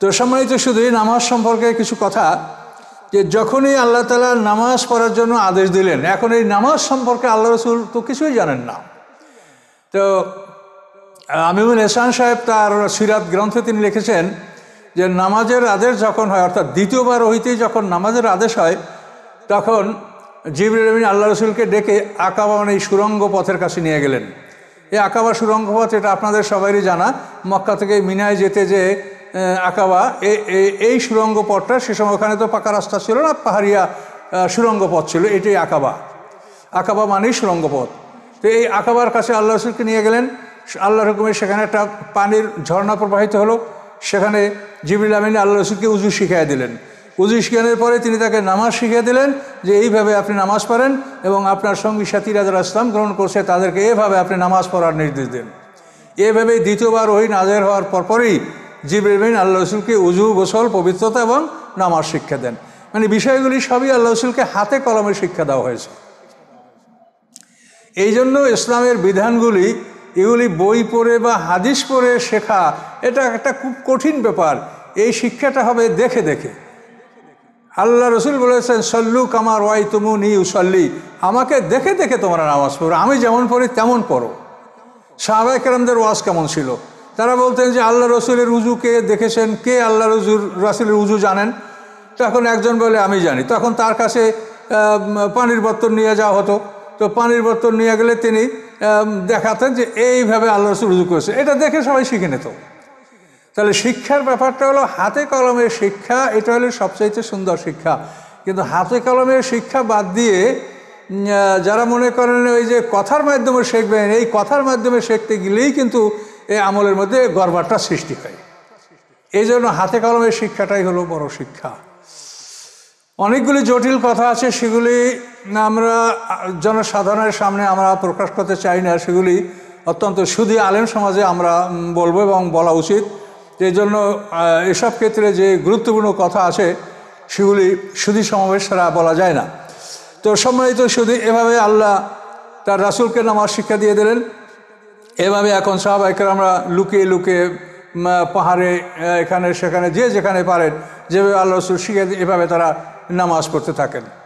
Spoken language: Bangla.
তো সম্মানিত শুধুই নামাজ সম্পর্কে কিছু কথা যে যখনই আল্লাহ তালা নামাজ পড়ার জন্য আদেশ দিলেন এখন এই নামাজ সম্পর্কে আল্লাহ রসুল তো কিছুই জানেন না তো আমিমুল এসান সাহেব তার সিরাত গ্রন্থে তিনি লিখেছেন যে নামাজের আদেশ যখন হয় অর্থাৎ দ্বিতীয়বার হইতেই যখন নামাজের আদেশ হয় তখন জিবরুল আল্লাহ রসুলকে ডেকে আকাবা মানে এই সুরঙ্গ পথের কাছে নিয়ে গেলেন এই আকাবা সুরঙ্গ পথ এটা আপনাদের সবারই জানা মক্কা থেকে মিনায় যেতে যে আঁকাওয়া এই সুরঙ্গ পথটা সে সময় ওখানে তো পাকা রাস্তা ছিল না পাহাড়িয়া সুরঙ্গ পথ ছিল এটাই আঁকাবা আঁকাবা মানেই সুরঙ্গ পথ তো এই আঁকাবার কাছে আল্লাহ রসুলকে নিয়ে গেলেন আল্লাহ রকমের সেখানে একটা পানির ঝর্ণা প্রবাহিত হলো সেখানে জিবরুল আমিন আল্লাহ রসুলকে উজু শিখিয়ে দিলেন উজু শিখানোর পরে তিনি তাকে নামাজ শিখিয়ে দিলেন যে এইভাবে আপনি নামাজ পড়েন এবং আপনার সঙ্গী সাথীরা যারা ইসলাম গ্রহণ করছে তাদেরকে এভাবে আপনি নামাজ পড়ার নির্দেশ দেন এভাবে দ্বিতীয়বার ওই নাজের হওয়ার পরপরই জিবরিন আল্লাহ রসুলকে উজু গোসল পবিত্রতা এবং নামাজ শিক্ষা দেন মানে বিষয়গুলি সবই আল্লাহ রসুলকে হাতে কলমে শিক্ষা দেওয়া হয়েছে এই জন্য ইসলামের বিধানগুলি এগুলি বই পড়ে বা হাদিস পড়ে শেখা এটা একটা খুব কঠিন ব্যাপার এই শিক্ষাটা হবে দেখে দেখে আল্লাহ রসুল বলেছেন সল্লু কামার ওয়াই তুমু নি উসল্লি আমাকে দেখে দেখে তোমরা নামাজ পড়ো আমি যেমন পড়ি তেমন পড়ো সাহাবাহ ওয়াজ কেমন ছিল তারা বলতেন যে আল্লাহ রসুলের উজুকে দেখেছেন কে আল্লাহ রসুল রসুলের উজু জানেন তখন একজন বলে আমি জানি তখন তার কাছে পানির বর্তন নিয়ে যাওয়া হতো তো পানির বর্তন নিয়ে গেলে তিনি দেখাতেন যে এইভাবে আল্লাহ রসুল উজু করেছে এটা দেখে সবাই শিখে নিত তাহলে শিক্ষার ব্যাপারটা হলো হাতে কলমে শিক্ষা এটা হলো সবচাইতে সুন্দর শিক্ষা কিন্তু হাতে কলমে শিক্ষা বাদ দিয়ে যারা মনে করেন ওই যে কথার মাধ্যমে শিখবেন এই কথার মাধ্যমে শিখতে গেলেই কিন্তু এই আমলের মধ্যে গড়বারটা সৃষ্টি হয় এই জন্য হাতে কলমের শিক্ষাটাই হলো বড় শিক্ষা অনেকগুলি জটিল কথা আছে সেগুলি আমরা জনসাধারণের সামনে আমরা প্রকাশ করতে চাই না সেগুলি অত্যন্ত শুধু আলেম সমাজে আমরা বলবো এবং বলা উচিত এই জন্য এসব ক্ষেত্রে যে গুরুত্বপূর্ণ কথা আছে সেগুলি সুধী সমাবেশ ছাড়া বলা যায় না তো সম্মানিত শুধু এভাবে আল্লাহ তার রাসুলকে নামার শিক্ষা দিয়ে দিলেন এভাবে এখন সাহাবাহিকের আমরা লুকিয়ে লুকিয়ে পাহাড়ে এখানে সেখানে যে যেখানে পারেন যেভাবে আল্লাহ রসুল শিখে এভাবে তারা নামাজ পড়তে থাকেন